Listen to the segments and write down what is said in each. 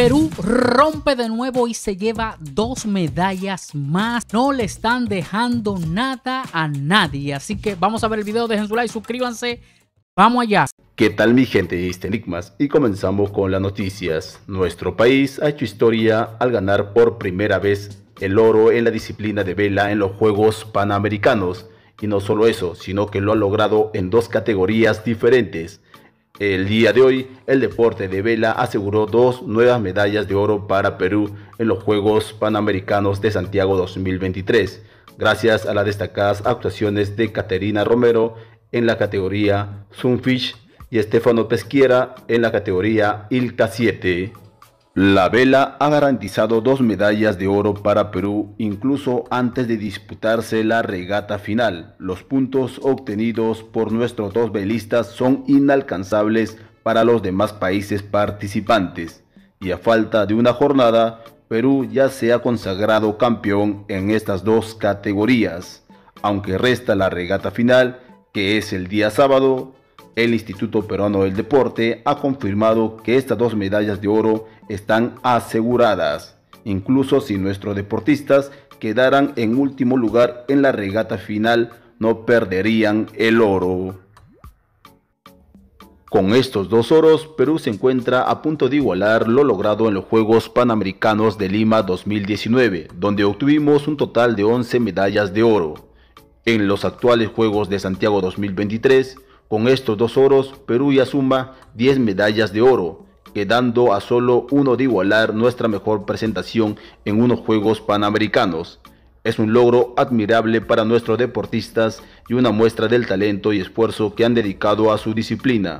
Perú rompe de nuevo y se lleva dos medallas más. No le están dejando nada a nadie. Así que vamos a ver el video, dejen su like, suscríbanse. Vamos allá. ¿Qué tal mi gente? Este Enigmas y comenzamos con las noticias. Nuestro país ha hecho historia al ganar por primera vez el oro en la disciplina de vela en los Juegos Panamericanos. Y no solo eso, sino que lo ha logrado en dos categorías diferentes el día de hoy, el deporte de vela aseguró dos nuevas medallas de oro para Perú en los Juegos Panamericanos de Santiago 2023, gracias a las destacadas actuaciones de Caterina Romero en la categoría Sunfish y Estefano Pesquiera en la categoría Ilta 7. La vela ha garantizado dos medallas de oro para Perú incluso antes de disputarse la regata final. Los puntos obtenidos por nuestros dos velistas son inalcanzables para los demás países participantes y a falta de una jornada, Perú ya se ha consagrado campeón en estas dos categorías. Aunque resta la regata final, que es el día sábado, el Instituto Peruano del Deporte ha confirmado que estas dos medallas de oro están aseguradas, incluso si nuestros deportistas quedaran en último lugar en la regata final no perderían el oro. Con estos dos oros, Perú se encuentra a punto de igualar lo logrado en los Juegos Panamericanos de Lima 2019, donde obtuvimos un total de 11 medallas de oro. En los actuales Juegos de Santiago 2023, con estos dos oros, Perú ya suma 10 medallas de oro, quedando a solo uno de igualar nuestra mejor presentación en unos Juegos Panamericanos. Es un logro admirable para nuestros deportistas y una muestra del talento y esfuerzo que han dedicado a su disciplina.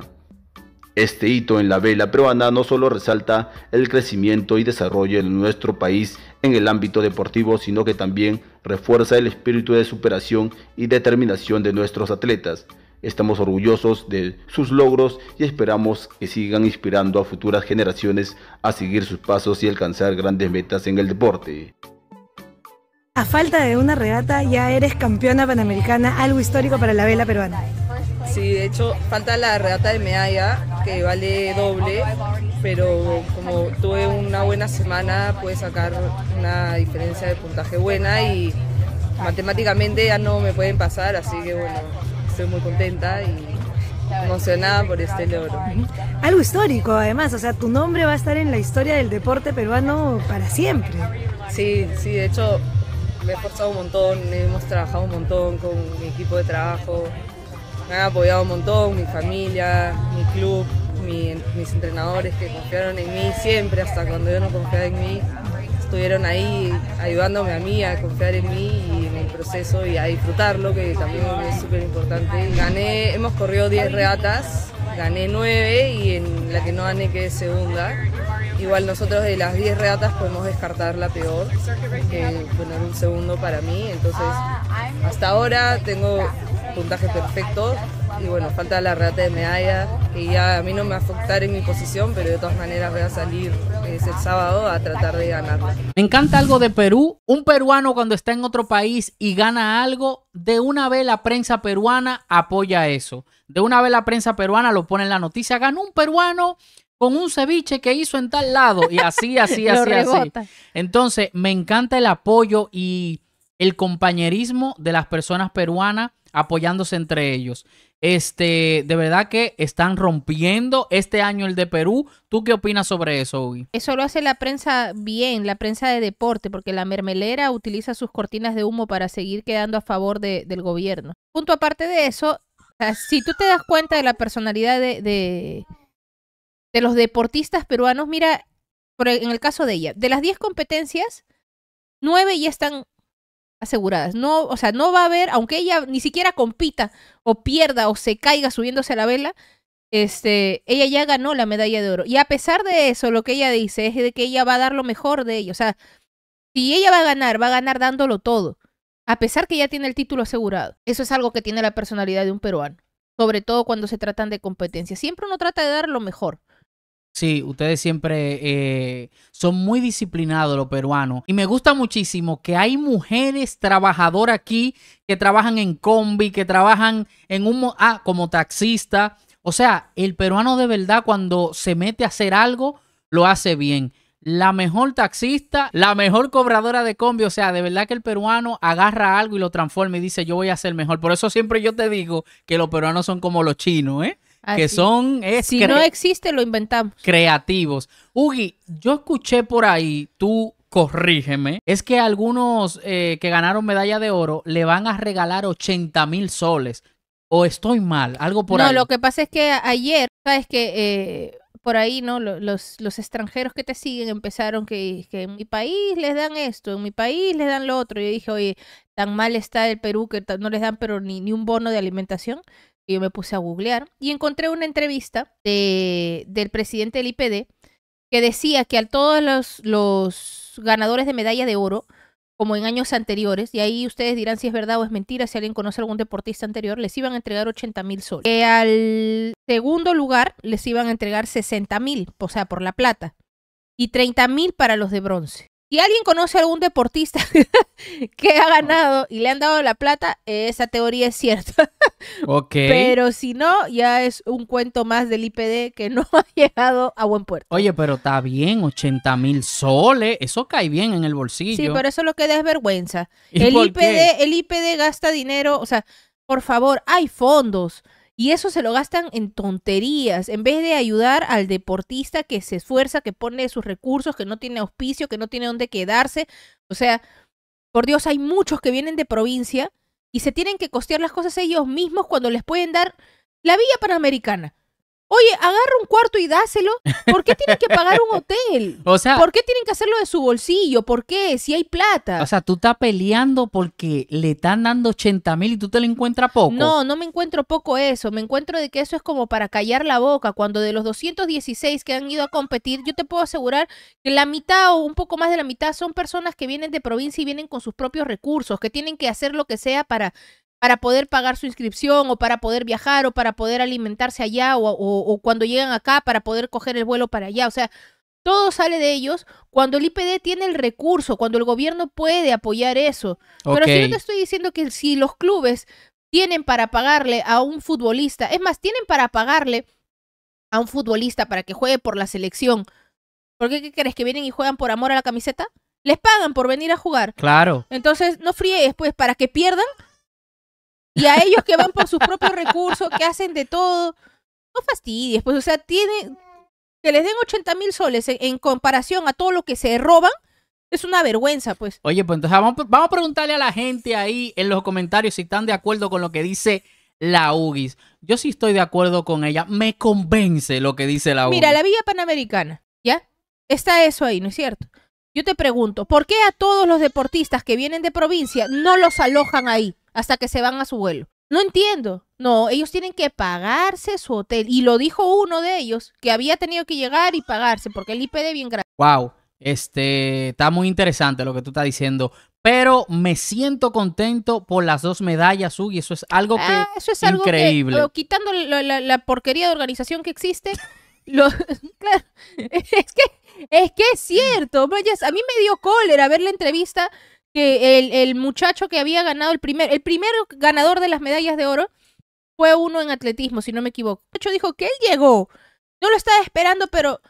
Este hito en la vela peruana no solo resalta el crecimiento y desarrollo de nuestro país en el ámbito deportivo, sino que también refuerza el espíritu de superación y determinación de nuestros atletas, Estamos orgullosos de sus logros y esperamos que sigan inspirando a futuras generaciones a seguir sus pasos y alcanzar grandes metas en el deporte. A falta de una regata, ya eres campeona panamericana, algo histórico para la vela peruana. Sí, de hecho, falta la regata de medalla, que vale doble, pero como tuve una buena semana, pude sacar una diferencia de puntaje buena y matemáticamente ya no me pueden pasar, así que bueno, estoy muy contenta y emocionada por este logro. Algo histórico además, o sea, tu nombre va a estar en la historia del deporte peruano para siempre. Sí, sí, de hecho me he esforzado un montón, hemos trabajado un montón con mi equipo de trabajo, me han apoyado un montón, mi familia, mi club, mis entrenadores que confiaron en mí siempre, hasta cuando yo no confiaba en mí estuvieron ahí ayudándome a mí, a confiar en mí y en el proceso y a disfrutarlo, que también es súper importante. Gané, hemos corrido 10 reatas, gané 9 y en la que no gané quedé segunda. Igual nosotros de las 10 reatas podemos descartar la peor, que poner un segundo para mí. Entonces, hasta ahora tengo puntaje perfecto y bueno, falta la rata de medallas, ...y ya a mí no me va a afectar en mi posición, pero de todas maneras voy a salir eh, ese el sábado a tratar de ganar. Me encanta algo de Perú, un peruano cuando está en otro país y gana algo, de una vez la prensa peruana apoya eso. De una vez la prensa peruana lo pone en la noticia, ganó un peruano con un ceviche que hizo en tal lado y así, así, así, así. Entonces, me encanta el apoyo y el compañerismo de las personas peruanas apoyándose entre ellos. Este, de verdad que están rompiendo este año el de Perú. ¿Tú qué opinas sobre eso, Uy? Eso lo hace la prensa bien, la prensa de deporte, porque la mermelera utiliza sus cortinas de humo para seguir quedando a favor del gobierno. a aparte de eso, si tú te das cuenta de la personalidad de, los deportistas peruanos, mira, e, en el caso de ella, de las 10 competencias, 9 ya están aseguradas. No, o sea, no va a haber, aunque ella ni siquiera compita o pierda o se caiga subiéndose a la vela, este, ella ya ganó la medalla de oro. Y a pesar de eso, lo que ella dice es de que ella va a dar lo mejor de ella. O sea, si ella va a ganar, va a ganar dándolo todo. A pesar que ya tiene el título asegurado. Eso es algo que tiene la personalidad de un peruano. Sobre todo cuando se tratan de competencia. Siempre uno trata de dar lo mejor. Sí, ustedes siempre eh, son muy disciplinados los peruanos. Y me gusta muchísimo que hay mujeres trabajadoras aquí que trabajan en combi, que trabajan en ah, como taxista. O sea, el peruano de verdad cuando se mete a hacer algo, lo hace bien. La mejor taxista, la mejor cobradora de combi. O sea, de verdad que el peruano agarra algo y lo transforma y dice, yo voy a ser mejor. Por eso siempre yo te digo que los peruanos son como los chinos, ¿eh? que son... Es si no existe, lo inventamos. Creativos. Ugi, yo escuché por ahí, tú corrígeme, es que algunos eh, que ganaron medalla de oro le van a regalar 80 mil soles. ¿O estoy mal? Algo por ahí. No, lo que pasa es que ayer, ¿sabes que eh, Por ahí, ¿no? Los, extranjeros que te siguen empezaron que, que en mi país les dan esto, en mi país les dan lo otro. Yo dije, oye, tan mal está el Perú que no les dan pero ni, ni un bono de alimentación yo me puse a googlear y encontré una entrevista del presidente del IPD que decía que a todos los, ganadores de medalla de oro, como en años anteriores, y ahí ustedes dirán si es verdad o es mentira, si alguien conoce a algún deportista anterior, les iban a entregar 80 mil soles. Que al segundo lugar les iban a entregar 60 mil, o sea, por la plata, y 30 mil para los de bronce. Y alguien conoce a algún deportista que ha ganado y le han dado la plata, esa teoría es cierta. ok. Pero si no, ya es un cuento más del IPD que no ha llegado a buen puerto. Oye, pero está bien, 80 mil soles. Eso cae bien en el bolsillo. Sí, pero eso lo que da es vergüenza. el, IPD, el IPD gasta dinero, o sea, por favor, hay fondos. Y eso se lo gastan en tonterías, en vez de ayudar al deportista que se esfuerza, que pone sus recursos, que no tiene auspicio, que no tiene dónde quedarse. O sea, por Dios, hay muchos que vienen de provincia y se tienen que costear las cosas ellos mismos cuando les pueden dar la vía Panamericana. Oye, agarra un cuarto y dáselo. ¿Por qué tienen que pagar un hotel? O sea, ¿por qué tienen que hacerlo de su bolsillo? ¿Por qué? Si hay plata. O sea, tú estás peleando porque le están dando 80 mil y tú te lo encuentras poco. No, no me encuentro poco eso. Me encuentro de que eso es como para callar la boca. Cuando de los 216 que han ido a competir, yo te puedo asegurar que la mitad o un poco más de la mitad son personas que vienen de provincia y vienen con sus propios recursos, que tienen que hacer lo que sea para para poder pagar su inscripción o para poder viajar o para poder alimentarse allá o, cuando llegan acá para poder coger el vuelo para allá. O sea, todo sale de ellos cuando el IPD tiene el recurso, cuando el gobierno puede apoyar eso. Pero si yo te estoy diciendo que si los clubes tienen para pagarle a un futbolista, es más, tienen para pagarle a un futbolista para que juegue por la selección. ¿Por qué, qué crees que vienen y juegan por amor a la camiseta? Les pagan por venir a jugar. Claro. Entonces, no fríes, pues, para que pierdan y a ellos que van por sus propios recursos, que hacen de todo. No fastidies, pues, o sea, tiene, que les den 80 mil soles en, comparación a todo lo que se roban. Es una vergüenza, pues. Oye, pues entonces vamos, vamos a preguntarle a la gente ahí en los comentarios si están de acuerdo con lo que dice la UGIS. Yo sí estoy de acuerdo con ella. Me convence lo que dice la UGIS. Mira, la Villa Panamericana, ¿ya? Está eso ahí, ¿no es cierto? Yo te pregunto, ¿por qué a todos los deportistas que vienen de provincia no los alojan ahí? hasta que se van a su vuelo. No entiendo. No, ellos tienen que pagarse su hotel. Y lo dijo uno de ellos, que había tenido que llegar y pagarse, porque el de bien grande. Wow, este, está muy interesante lo que tú estás diciendo. Pero me siento contento por las dos medallas, Uy, Eso es algo que ah, eso es algo increíble. quitando la, porquería de organización que existe, lo, claro, es que es que es cierto. a mí me dio cólera ver la entrevista que el, el, muchacho que había ganado el primer, el primer ganador de las medallas de oro fue uno en atletismo, si no me equivoco. El muchacho dijo que él llegó. No lo estaba esperando, pero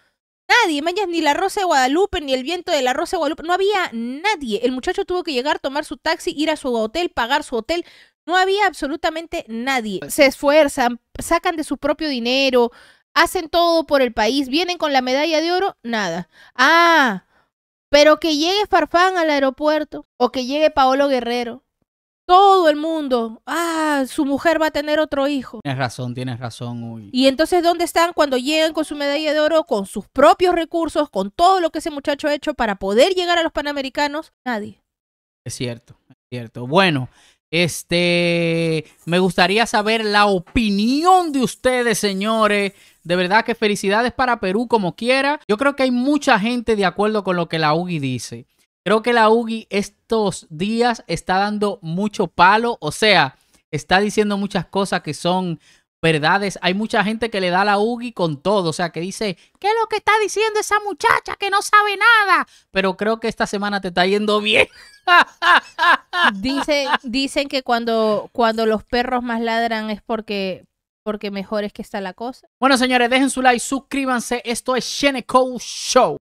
nadie, ni la Rosa de Guadalupe, ni el viento de la Rosa de Guadalupe, no había nadie. El muchacho tuvo que llegar, tomar su taxi, ir a su hotel, pagar su hotel. No había absolutamente nadie. Se esfuerzan, sacan de su propio dinero, hacen todo por el país, vienen con la medalla de oro, nada. Ah, pero que llegue Farfán al aeropuerto o que llegue Paolo Guerrero, todo el mundo, ah, su mujer va a tener otro hijo. Tienes razón, tienes razón. Uy. Y entonces, ¿dónde están cuando llegan con su medalla de oro, con sus propios recursos, con todo lo que ese muchacho ha hecho para poder llegar a los Panamericanos? Nadie. Es cierto, es cierto. Bueno, este, me gustaría saber la opinión de ustedes, señores, de verdad que felicidades para Perú como quiera. Yo creo que hay mucha gente de acuerdo con lo que la UGI dice. Creo que la UGI estos días está dando mucho palo, o sea, está diciendo muchas cosas que son verdades. Hay mucha gente que le da la UGI con todo, o sea, que dice, ¿qué es lo que está diciendo esa muchacha que no sabe nada? Pero creo que esta semana te está yendo bien. Dice, dicen que cuando, cuando los perros más ladran es porque porque mejor es que está la cosa. Bueno, señores, dejen su like, suscríbanse. Esto es Sheneco Show.